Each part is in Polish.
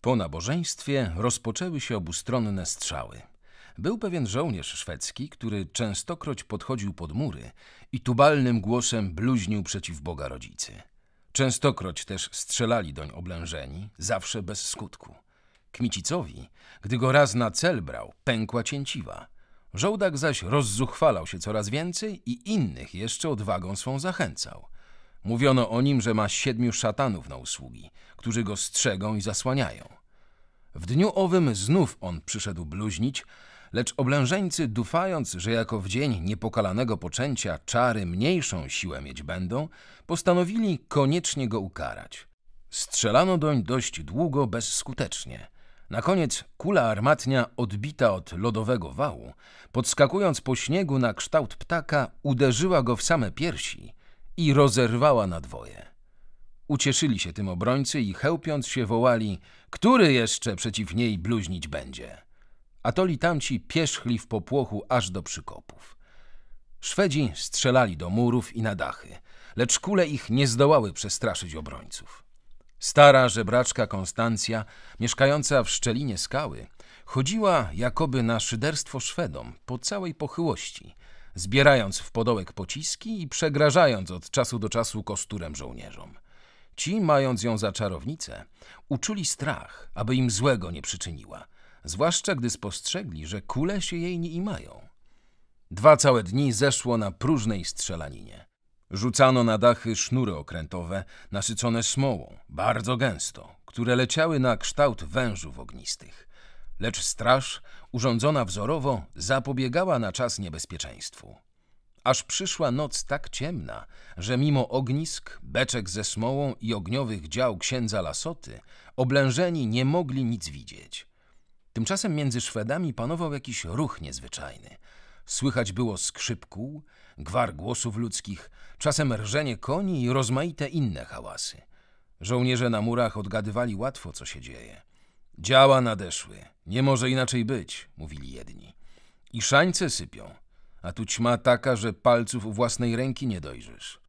Po nabożeństwie rozpoczęły się obustronne strzały. Był pewien żołnierz szwedzki, który częstokroć podchodził pod mury i tubalnym głosem bluźnił przeciw Boga rodzicy. Częstokroć też strzelali doń oblężeni, zawsze bez skutku. Kmicicowi, gdy go raz na cel brał, pękła cięciwa. Żołdak zaś rozzuchwalał się coraz więcej i innych jeszcze odwagą swą zachęcał – Mówiono o nim, że ma siedmiu szatanów na usługi, którzy go strzegą i zasłaniają. W dniu owym znów on przyszedł bluźnić, lecz oblężeńcy, dufając, że jako w dzień niepokalanego poczęcia czary mniejszą siłę mieć będą, postanowili koniecznie go ukarać. Strzelano doń dość długo bezskutecznie – na koniec kula armatnia, odbita od lodowego wału, podskakując po śniegu na kształt ptaka, uderzyła go w same piersi i rozerwała na dwoje. Ucieszyli się tym obrońcy i chełpiąc się wołali, który jeszcze przeciw niej bluźnić będzie. Atoli tamci pierzchli w popłochu aż do przykopów. Szwedzi strzelali do murów i na dachy, lecz kule ich nie zdołały przestraszyć obrońców. Stara żebraczka Konstancja, mieszkająca w szczelinie skały, chodziła jakoby na szyderstwo Szwedom po całej pochyłości – zbierając w podołek pociski i przegrażając od czasu do czasu kosturem żołnierzom. Ci, mając ją za czarownicę, uczuli strach, aby im złego nie przyczyniła, zwłaszcza gdy spostrzegli, że kule się jej nie imają. Dwa całe dni zeszło na próżnej strzelaninie. Rzucano na dachy sznury okrętowe, nasycone smołą, bardzo gęsto, które leciały na kształt wężów ognistych lecz straż, urządzona wzorowo, zapobiegała na czas niebezpieczeństwu. Aż przyszła noc tak ciemna, że mimo ognisk, beczek ze smołą i ogniowych dział księdza Lasoty, oblężeni nie mogli nic widzieć. Tymczasem między Szwedami panował jakiś ruch niezwyczajny. Słychać było skrzyp kół, gwar głosów ludzkich, czasem rżenie koni i rozmaite inne hałasy. Żołnierze na murach odgadywali łatwo, co się dzieje. Działa nadeszły. Nie może inaczej być, mówili jedni. I szańce sypią, a tu ćma taka, że palców własnej ręki nie dojrzysz.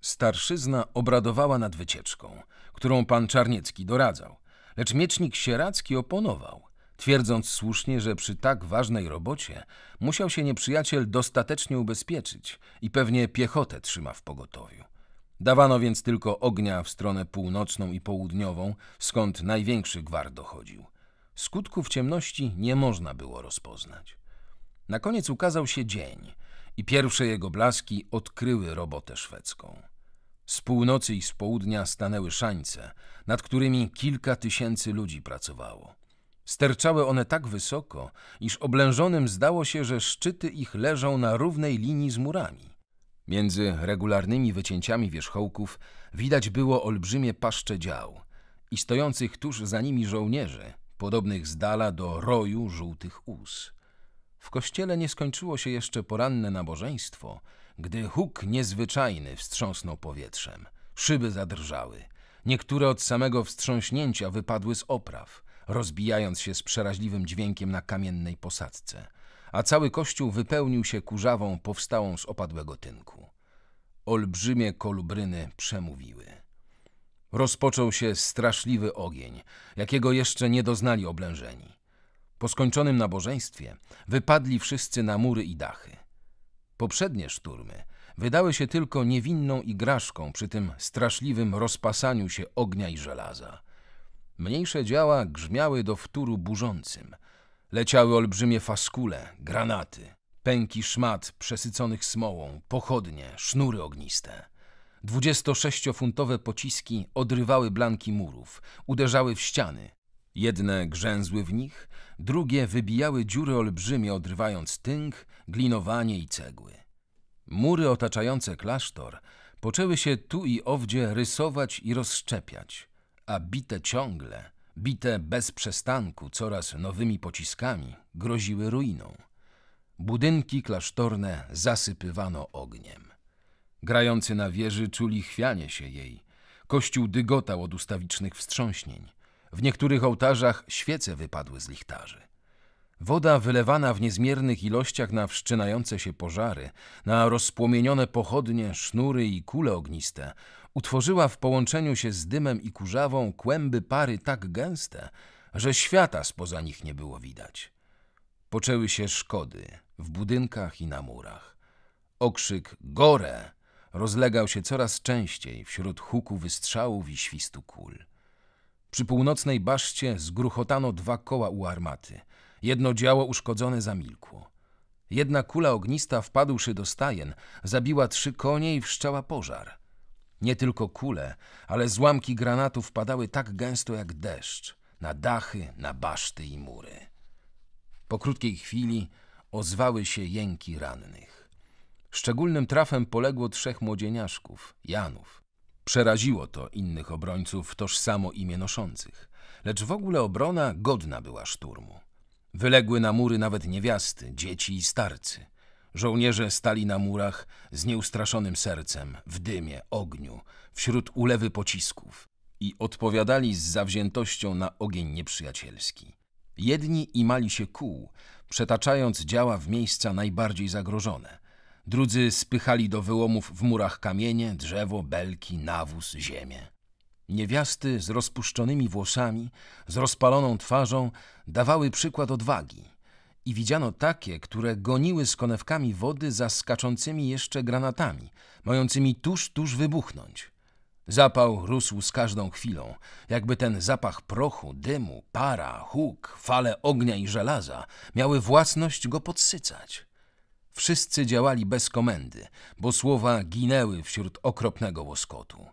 Starszyzna obradowała nad wycieczką, którą pan Czarniecki doradzał, lecz miecznik Sieracki oponował, twierdząc słusznie, że przy tak ważnej robocie musiał się nieprzyjaciel dostatecznie ubezpieczyć i pewnie piechotę trzyma w pogotowiu. Dawano więc tylko ognia w stronę północną i południową, skąd największy gwar dochodził. Skutków ciemności nie można było rozpoznać. Na koniec ukazał się dzień i pierwsze jego blaski odkryły robotę szwedzką. Z północy i z południa stanęły szańce, nad którymi kilka tysięcy ludzi pracowało. Sterczały one tak wysoko, iż oblężonym zdało się, że szczyty ich leżą na równej linii z murami. Między regularnymi wycięciami wierzchołków widać było olbrzymie paszcze dział i stojących tuż za nimi żołnierzy, podobnych z dala do roju żółtych ус. W kościele nie skończyło się jeszcze poranne nabożeństwo, gdy huk niezwyczajny wstrząsnął powietrzem. Szyby zadrżały. Niektóre od samego wstrząśnięcia wypadły z opraw, rozbijając się z przeraźliwym dźwiękiem na kamiennej posadzce – a cały kościół wypełnił się kurzawą powstałą z opadłego tynku. Olbrzymie kolubryny przemówiły. Rozpoczął się straszliwy ogień, jakiego jeszcze nie doznali oblężeni. Po skończonym nabożeństwie wypadli wszyscy na mury i dachy. Poprzednie szturmy wydały się tylko niewinną igraszką przy tym straszliwym rozpasaniu się ognia i żelaza. Mniejsze działa grzmiały do wtóru burzącym – Leciały olbrzymie faskule, granaty, pęki szmat przesyconych smołą, pochodnie, sznury ogniste. 26-funtowe pociski odrywały blanki murów, uderzały w ściany. Jedne grzęzły w nich, drugie wybijały dziury olbrzymie, odrywając tynk, glinowanie i cegły. Mury otaczające klasztor poczęły się tu i owdzie rysować i rozszczepiać, a bite ciągle – bite bez przestanku coraz nowymi pociskami, groziły ruiną. Budynki klasztorne zasypywano ogniem. Grający na wieży czuli chwianie się jej. Kościół dygotał od ustawicznych wstrząśnień. W niektórych ołtarzach świece wypadły z lichtarzy. Woda wylewana w niezmiernych ilościach na wszczynające się pożary, na rozpłomienione pochodnie, sznury i kule ogniste utworzyła w połączeniu się z dymem i kurzawą kłęby pary tak gęste, że świata spoza nich nie było widać. Poczęły się szkody w budynkach i na murach. Okrzyk gore rozlegał się coraz częściej wśród huku wystrzałów i świstu kul. Przy północnej baszcie zgruchotano dwa koła u armaty. Jedno działo uszkodzone zamilkło. Jedna kula ognista, wpadłszy do stajen, zabiła trzy konie i wszczęła pożar – nie tylko kule, ale złamki granatów padały tak gęsto jak deszcz, na dachy, na baszty i mury. Po krótkiej chwili ozwały się jęki rannych. Szczególnym trafem poległo trzech młodzieniaszków, Janów. Przeraziło to innych obrońców tożsamo imię noszących, lecz w ogóle obrona godna była szturmu. Wyległy na mury nawet niewiasty, dzieci i starcy – Żołnierze stali na murach z nieustraszonym sercem, w dymie, ogniu, wśród ulewy pocisków i odpowiadali z zawziętością na ogień nieprzyjacielski. Jedni imali się kół, przetaczając działa w miejsca najbardziej zagrożone. Drudzy spychali do wyłomów w murach kamienie, drzewo, belki, nawóz, ziemię. Niewiasty z rozpuszczonymi włosami, z rozpaloną twarzą dawały przykład odwagi – i widziano takie, które goniły z konewkami wody za skaczącymi jeszcze granatami, mającymi tuż, tuż wybuchnąć. Zapał rósł z każdą chwilą, jakby ten zapach prochu, dymu, para, huk, fale ognia i żelaza miały własność go podsycać. Wszyscy działali bez komendy, bo słowa ginęły wśród okropnego łoskotu.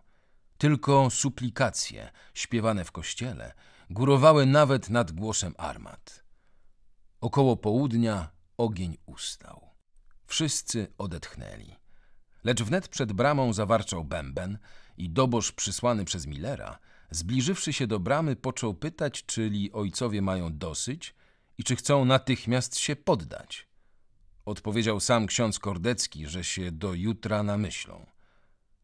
Tylko suplikacje, śpiewane w kościele, górowały nawet nad głosem armat. Około południa ogień ustał. Wszyscy odetchnęli. Lecz wnet przed bramą zawarczał bęben i doboż przysłany przez Millera, zbliżywszy się do bramy, począł pytać, czyli ojcowie mają dosyć i czy chcą natychmiast się poddać. Odpowiedział sam ksiądz Kordecki, że się do jutra namyślą.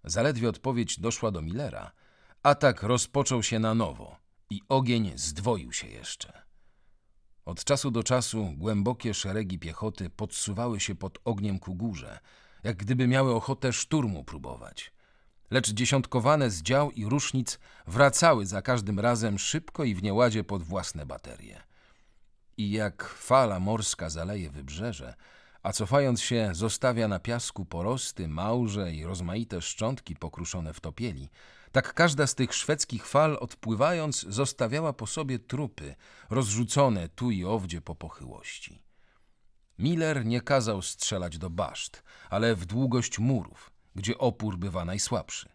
Zaledwie odpowiedź doszła do Millera, atak rozpoczął się na nowo i ogień zdwoił się jeszcze. Od czasu do czasu głębokie szeregi piechoty podsuwały się pod ogniem ku górze, jak gdyby miały ochotę szturmu próbować. Lecz dziesiątkowane z dział i rusznic wracały za każdym razem szybko i w nieładzie pod własne baterie. I jak fala morska zaleje wybrzeże, a cofając się zostawia na piasku porosty, małże i rozmaite szczątki pokruszone w topieli, tak każda z tych szwedzkich fal, odpływając, zostawiała po sobie trupy, rozrzucone tu i owdzie po pochyłości. Miller nie kazał strzelać do baszt, ale w długość murów, gdzie opór bywa najsłabszy.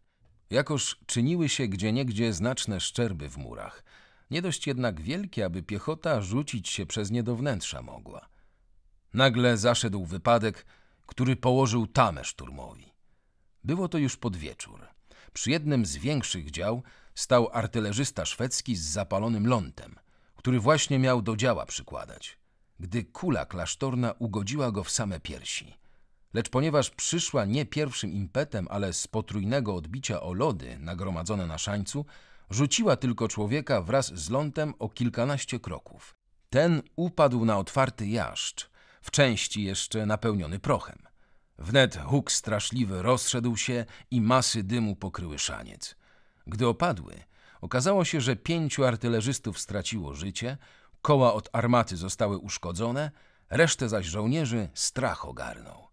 Jakoż czyniły się gdzieniegdzie znaczne szczerby w murach, nie dość jednak wielkie, aby piechota rzucić się przez nie do wnętrza mogła. Nagle zaszedł wypadek, który położył tamę szturmowi. Było to już pod wieczór. Przy jednym z większych dział stał artylerzysta szwedzki z zapalonym lądem, który właśnie miał do działa przykładać, gdy kula klasztorna ugodziła go w same piersi. Lecz ponieważ przyszła nie pierwszym impetem, ale z potrójnego odbicia o lody nagromadzone na szańcu, rzuciła tylko człowieka wraz z lądem o kilkanaście kroków. Ten upadł na otwarty jaszcz, w części jeszcze napełniony prochem. Wnet huk straszliwy rozszedł się i masy dymu pokryły szaniec. Gdy opadły, okazało się, że pięciu artylerzystów straciło życie, koła od armaty zostały uszkodzone, resztę zaś żołnierzy strach ogarnął.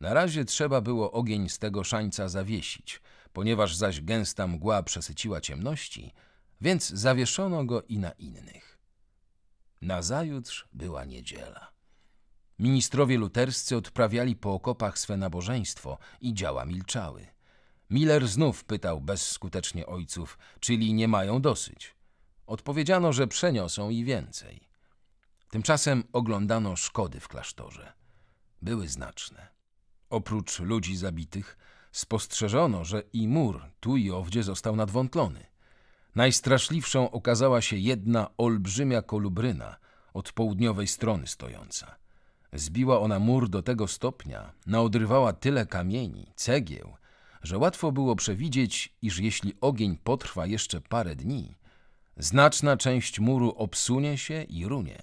Na razie trzeba było ogień z tego szańca zawiesić, ponieważ zaś gęsta mgła przesyciła ciemności, więc zawieszono go i na innych. Nazajutrz była niedziela. Ministrowie luterscy odprawiali po okopach swe nabożeństwo i działa milczały. Miller znów pytał bezskutecznie ojców, czyli nie mają dosyć. Odpowiedziano, że przeniosą i więcej. Tymczasem oglądano szkody w klasztorze. Były znaczne. Oprócz ludzi zabitych, spostrzeżono, że i mur tu i owdzie został nadwątlony. Najstraszliwszą okazała się jedna olbrzymia kolubryna od południowej strony stojąca. Zbiła ona mur do tego stopnia, naodrywała tyle kamieni, cegieł, że łatwo było przewidzieć, iż jeśli ogień potrwa jeszcze parę dni, znaczna część muru obsunie się i runie.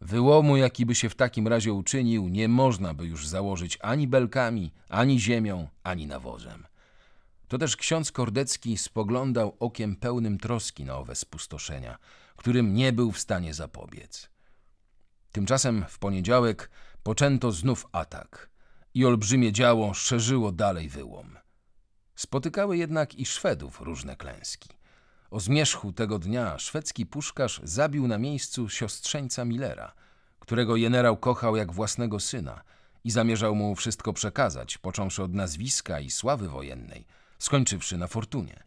Wyłomu, jaki by się w takim razie uczynił, nie można by już założyć ani belkami, ani ziemią, ani nawozem. To też ksiądz Kordecki spoglądał okiem pełnym troski na owe spustoszenia, którym nie był w stanie zapobiec. Tymczasem w poniedziałek poczęto znów atak i olbrzymie działo szerzyło dalej wyłom. Spotykały jednak i Szwedów różne klęski. O zmierzchu tego dnia szwedzki puszkarz zabił na miejscu siostrzeńca Millera, którego generał kochał jak własnego syna i zamierzał mu wszystko przekazać, począwszy od nazwiska i sławy wojennej, skończywszy na fortunie.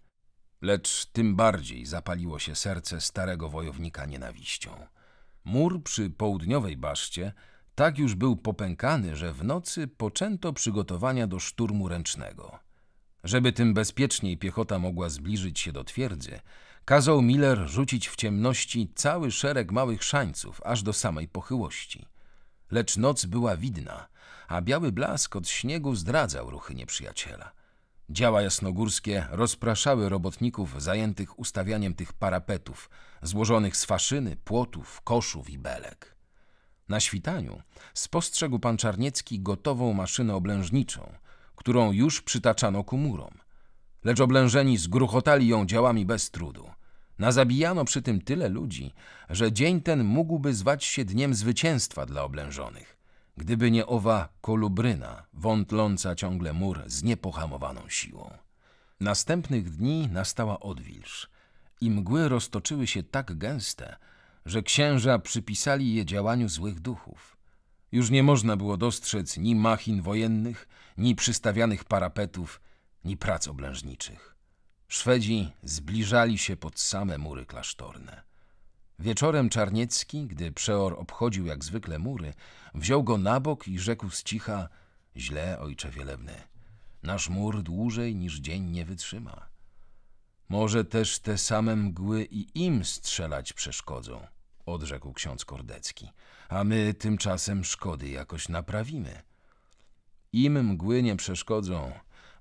Lecz tym bardziej zapaliło się serce starego wojownika nienawiścią. Mur przy południowej baszcie tak już był popękany, że w nocy poczęto przygotowania do szturmu ręcznego. Żeby tym bezpieczniej piechota mogła zbliżyć się do twierdzy, kazał Miller rzucić w ciemności cały szereg małych szańców aż do samej pochyłości. Lecz noc była widna, a biały blask od śniegu zdradzał ruchy nieprzyjaciela. Działa jasnogórskie rozpraszały robotników zajętych ustawianiem tych parapetów, złożonych z faszyny, płotów, koszów i belek. Na świtaniu spostrzegł pan Czarniecki gotową maszynę oblężniczą, którą już przytaczano ku murom. Lecz oblężeni zgruchotali ją działami bez trudu. Nazabijano przy tym tyle ludzi, że dzień ten mógłby zwać się dniem zwycięstwa dla oblężonych. Gdyby nie owa kolubryna, wątląca ciągle mur z niepohamowaną siłą. Następnych dni nastała odwilż i mgły roztoczyły się tak gęste, że księża przypisali je działaniu złych duchów. Już nie można było dostrzec ni machin wojennych, ni przystawianych parapetów, ni prac oblężniczych. Szwedzi zbliżali się pod same mury klasztorne. Wieczorem Czarniecki, gdy przeor obchodził jak zwykle mury, wziął go na bok i rzekł z cicha – źle, ojcze wielebny, nasz mur dłużej niż dzień nie wytrzyma. Może też te same mgły i im strzelać przeszkodzą – odrzekł ksiądz Kordecki, a my tymczasem szkody jakoś naprawimy. Im mgły nie przeszkodzą,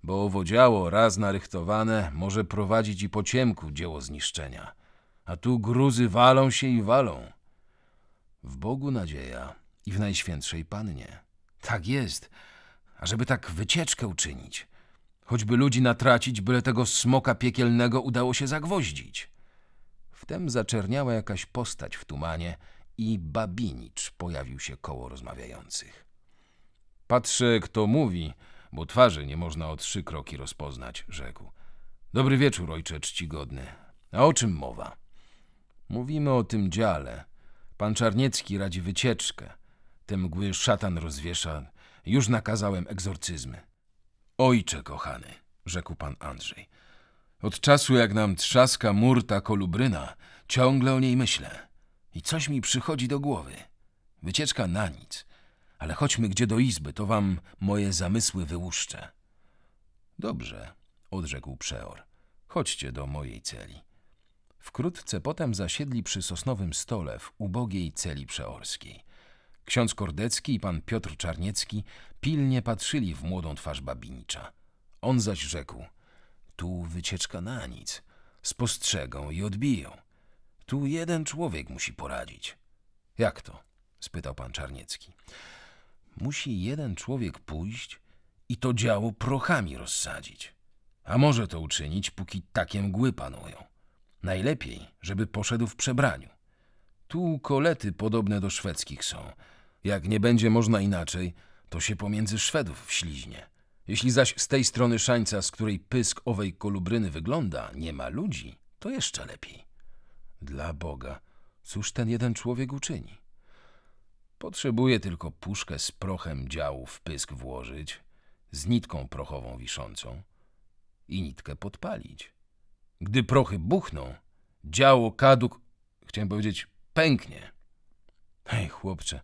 bo owodziało raz narychtowane może prowadzić i po ciemku dzieło zniszczenia – a tu gruzy walą się i walą. W Bogu nadzieja i w Najświętszej Pannie. Tak jest, ażeby tak wycieczkę uczynić. Choćby ludzi natracić, byle tego smoka piekielnego udało się zagwoździć. Wtem zaczerniała jakaś postać w tumanie i Babinicz pojawił się koło rozmawiających. Patrzę, kto mówi, bo twarzy nie można o trzy kroki rozpoznać, rzekł. Dobry wieczór, ojcze czcigodny. A o czym mowa? Mówimy o tym dziale. Pan Czarniecki radzi wycieczkę. Te mgły szatan rozwiesza. Już nakazałem egzorcyzmy. Ojcze kochany, rzekł pan Andrzej. Od czasu jak nam trzaska murta kolubryna, ciągle o niej myślę. I coś mi przychodzi do głowy. Wycieczka na nic. Ale chodźmy gdzie do izby, to wam moje zamysły wyłuszczę. Dobrze, odrzekł przeor. Chodźcie do mojej celi. Wkrótce potem zasiedli przy sosnowym stole w ubogiej celi przeorskiej. Ksiądz Kordecki i pan Piotr Czarniecki pilnie patrzyli w młodą twarz Babinicza. On zaś rzekł – tu wycieczka na nic. Spostrzegą i odbiją. Tu jeden człowiek musi poradzić. – Jak to? – spytał pan Czarniecki. – Musi jeden człowiek pójść i to działo prochami rozsadzić. A może to uczynić, póki takie mgły panują – Najlepiej, żeby poszedł w przebraniu. Tu kolety podobne do szwedzkich są. Jak nie będzie można inaczej, to się pomiędzy Szwedów wśliźnie. Jeśli zaś z tej strony szańca, z której pysk owej kolubryny wygląda, nie ma ludzi, to jeszcze lepiej. Dla Boga, cóż ten jeden człowiek uczyni? Potrzebuje tylko puszkę z prochem działu w pysk włożyć, z nitką prochową wiszącą i nitkę podpalić. Gdy prochy buchną, działo kaduk, chciałem powiedzieć, pęknie. Hej, chłopcze,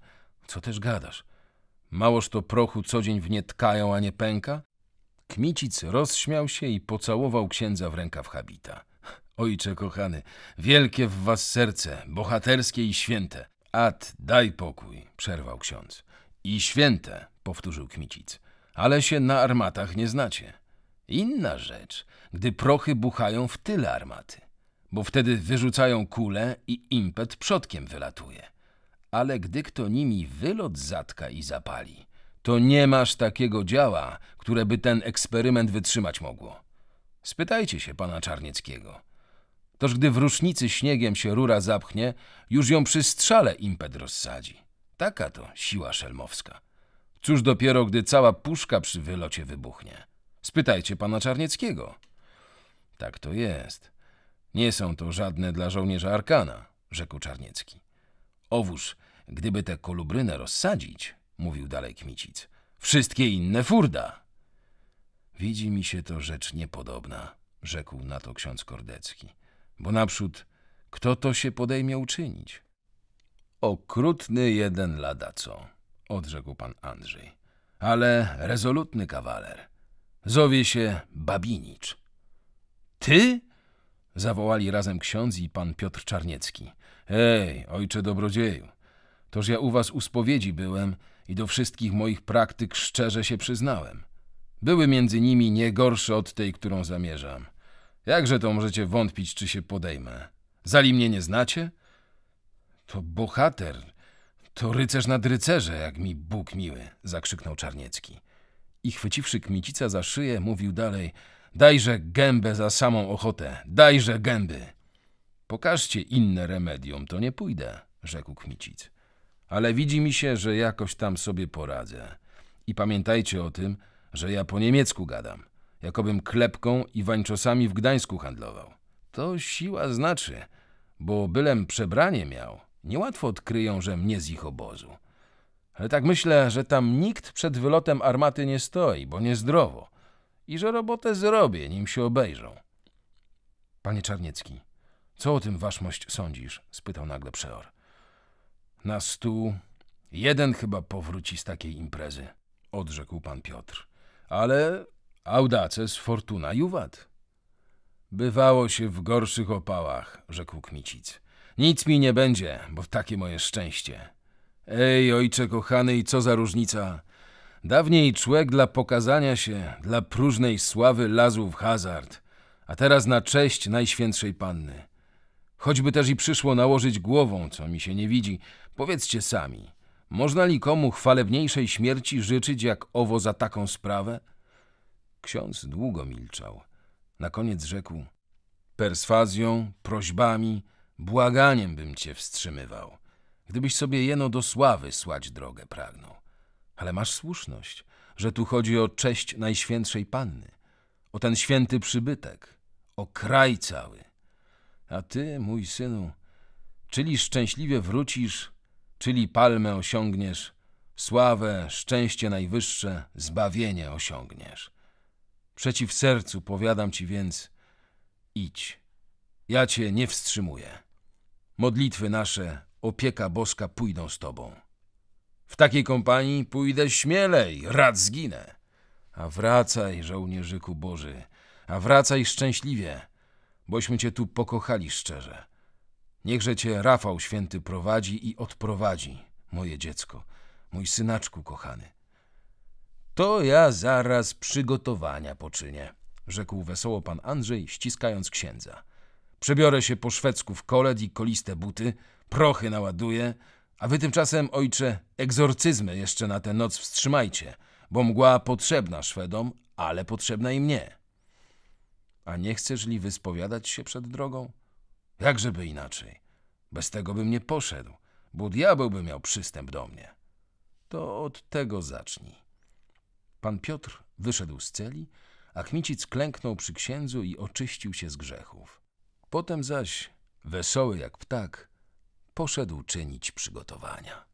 co też gadasz? Małoż to prochu co dzień w nie tkają, a nie pęka? Kmicic rozśmiał się i pocałował księdza w rękaw habita. Ojcze kochany, wielkie w was serce, bohaterskie i święte. Ad, daj pokój, przerwał ksiądz. I święte, powtórzył Kmicic, ale się na armatach nie znacie. Inna rzecz, gdy prochy buchają w tyle armaty, bo wtedy wyrzucają kulę i impet przodkiem wylatuje. Ale gdy kto nimi wylot zatka i zapali, to nie masz takiego działa, które by ten eksperyment wytrzymać mogło. Spytajcie się pana Czarnieckiego. Toż gdy w rusznicy śniegiem się rura zapchnie, już ją przy strzale impet rozsadzi. Taka to siła szelmowska. Cóż dopiero, gdy cała puszka przy wylocie wybuchnie. Spytajcie pana Czarnieckiego. Tak to jest. Nie są to żadne dla żołnierza Arkana, rzekł Czarniecki. Owóż, gdyby tę kolubrynę rozsadzić, mówił dalej Kmicic, wszystkie inne furda. Widzi mi się to rzecz niepodobna, rzekł na to ksiądz Kordecki, bo naprzód kto to się podejmie uczynić? Okrutny jeden ladaco, odrzekł pan Andrzej, ale rezolutny kawaler – Zowie się Babinicz. Ty? Zawołali razem ksiądz i pan Piotr Czarniecki. Ej, ojcze dobrodzieju, toż ja u was u spowiedzi byłem i do wszystkich moich praktyk szczerze się przyznałem. Były między nimi nie gorsze od tej, którą zamierzam. Jakże to możecie wątpić, czy się podejmę? Zali mnie nie znacie? To bohater, to rycerz nad rycerze, jak mi Bóg miły, zakrzyknął Czarniecki i chwyciwszy Kmicica za szyję, mówił dalej Dajże gębę za samą ochotę, dajże gęby! Pokażcie inne remedium, to nie pójdę, rzekł Kmicic. Ale widzi mi się, że jakoś tam sobie poradzę. I pamiętajcie o tym, że ja po niemiecku gadam, jakobym klepką i wańczosami w Gdańsku handlował. To siła znaczy, bo bylem przebranie miał, niełatwo odkryją, że mnie z ich obozu. Ale tak myślę, że tam nikt przed wylotem armaty nie stoi, bo niezdrowo. I że robotę zrobię, nim się obejrzą. Panie Czarniecki, co o tym waszmość sądzisz? spytał nagle przeor. Na stół jeden chyba powróci z takiej imprezy, odrzekł pan Piotr. Ale audaces fortuna juwat. Bywało się w gorszych opałach, rzekł Kmicic. Nic mi nie będzie, bo takie moje szczęście. Ej, ojcze kochany, i co za różnica. Dawniej człek dla pokazania się, dla próżnej sławy lazł w hazard, a teraz na cześć Najświętszej Panny. Choćby też i przyszło nałożyć głową, co mi się nie widzi, powiedzcie sami, można li komu chwalebniejszej śmierci życzyć jak owo za taką sprawę? Ksiądz długo milczał. Na koniec rzekł: Perswazją, prośbami, błaganiem bym cię wstrzymywał. Gdybyś sobie jeno do sławy słać drogę pragnął. Ale masz słuszność, że tu chodzi o cześć Najświętszej Panny, o ten święty przybytek, o kraj cały. A ty, mój synu, czyli szczęśliwie wrócisz, czyli palmę osiągniesz, sławę, szczęście najwyższe, zbawienie osiągniesz. Przeciw sercu powiadam ci więc, idź. Ja cię nie wstrzymuję. Modlitwy nasze opieka boska pójdą z tobą. W takiej kompanii pójdę śmielej, rad zginę. A wracaj, żołnierzyku Boży, a wracaj szczęśliwie, bośmy cię tu pokochali szczerze. Niechże cię Rafał Święty prowadzi i odprowadzi, moje dziecko, mój synaczku kochany. To ja zaraz przygotowania poczynię, rzekł wesoło pan Andrzej, ściskając księdza. Przebiorę się po szwedzku w koled i koliste buty, prochy naładuję, a wy tymczasem, ojcze, egzorcyzmy jeszcze na tę noc wstrzymajcie, bo mgła potrzebna Szwedom, ale potrzebna i mnie. A nie chcesz li wyspowiadać się przed drogą? Jakżeby inaczej? Bez tego bym nie poszedł, bo diabeł by miał przystęp do mnie. To od tego zacznij. Pan Piotr wyszedł z celi, a Kmicic klęknął przy księdzu i oczyścił się z grzechów. Potem zaś, wesoły jak ptak, poszedł czynić przygotowania.